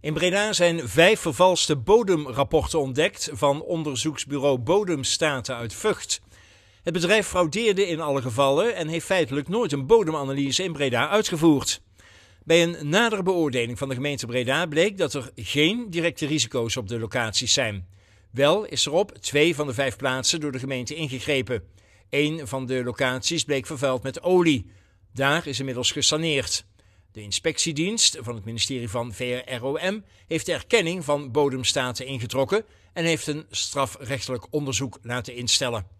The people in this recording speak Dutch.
In Breda zijn vijf vervalste bodemrapporten ontdekt van onderzoeksbureau Bodemstaten uit Vught. Het bedrijf fraudeerde in alle gevallen en heeft feitelijk nooit een bodemanalyse in Breda uitgevoerd. Bij een nadere beoordeling van de gemeente Breda bleek dat er geen directe risico's op de locaties zijn. Wel is er op twee van de vijf plaatsen door de gemeente ingegrepen. Eén van de locaties bleek vervuild met olie. Daar is inmiddels gesaneerd. De inspectiedienst van het ministerie van VROM heeft de erkenning van bodemstaten ingetrokken en heeft een strafrechtelijk onderzoek laten instellen.